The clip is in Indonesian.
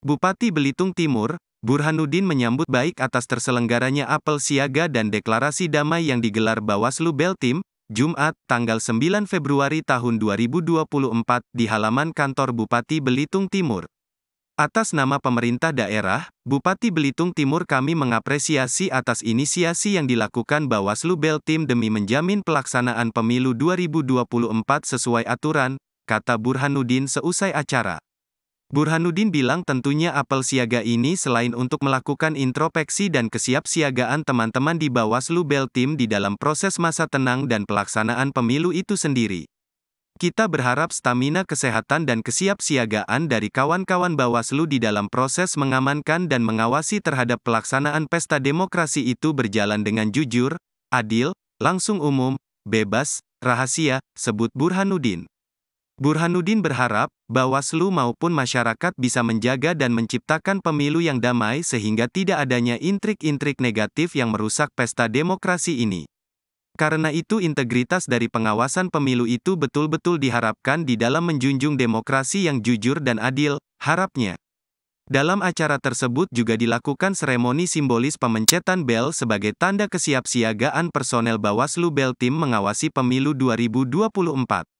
Bupati Belitung Timur, Burhanuddin menyambut baik atas terselenggaranya apel siaga dan deklarasi damai yang digelar Bawaslu Beltim, Jumat, tanggal 9 Februari tahun 2024 di halaman kantor Bupati Belitung Timur. Atas nama pemerintah daerah, Bupati Belitung Timur kami mengapresiasi atas inisiasi yang dilakukan Bawaslu Beltim demi menjamin pelaksanaan pemilu 2024 sesuai aturan, kata Burhanuddin seusai acara. Burhanuddin bilang tentunya apel siaga ini selain untuk melakukan introspeksi dan kesiapsiagaan teman-teman di Bawaslu Tim di dalam proses masa tenang dan pelaksanaan pemilu itu sendiri. Kita berharap stamina kesehatan dan kesiapsiagaan dari kawan-kawan Bawaslu di dalam proses mengamankan dan mengawasi terhadap pelaksanaan pesta demokrasi itu berjalan dengan jujur, adil, langsung umum, bebas, rahasia, sebut Burhanuddin. Burhanuddin berharap Bawaslu maupun masyarakat bisa menjaga dan menciptakan pemilu yang damai sehingga tidak adanya intrik-intrik negatif yang merusak pesta demokrasi ini. Karena itu integritas dari pengawasan pemilu itu betul-betul diharapkan di dalam menjunjung demokrasi yang jujur dan adil, harapnya. Dalam acara tersebut juga dilakukan seremoni simbolis pemencetan bel sebagai tanda kesiapsiagaan personel Bawaslu Bel Tim mengawasi pemilu 2024.